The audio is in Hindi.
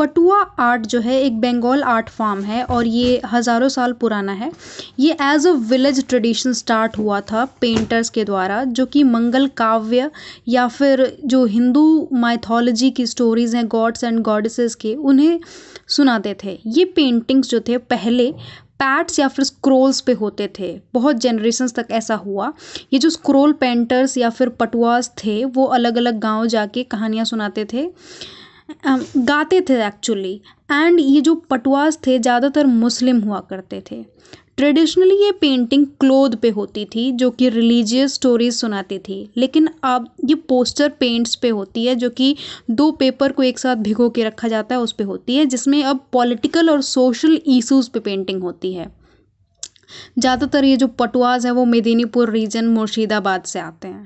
पटुआ आर्ट जो है एक बंगाल आर्ट फॉर्म है और ये हज़ारों साल पुराना है ये as a village tradition start हुआ था पेंटर्स के द्वारा जो कि मंगल काव्य या फिर जो हिंदू माइथोलॉजी की स्टोरीज़ हैं गॉड्स एंड गॉडेसेस के उन्हें सुनाते थे ये पेंटिंग्स जो थे पहले पैट्स या फिर स्क्रोल्स पे होते थे बहुत जनरेशन तक ऐसा हुआ ये जो स्क्रोल पेंटर्स या फिर पटुआस थे वो अलग अलग गांव जाके कहानियाँ सुनाते थे गाते थे एक्चुअली एंड ये जो पटवास थे ज़्यादातर मुस्लिम हुआ करते थे ट्रेडिशनली ये पेंटिंग क्लोथ पे होती थी जो कि रिलीजियस स्टोरीज सुनाती थी लेकिन अब ये पोस्टर पेंट्स पे होती है जो कि दो पेपर को एक साथ भिगो के रखा जाता है उस पर होती है जिसमें अब पॉलिटिकल और सोशल इश्यूज पे पेंटिंग होती है ज़्यादातर ये जो पटवाज हैं वो मेदिनीपुर रीजन मुर्शिदाबाद से आते हैं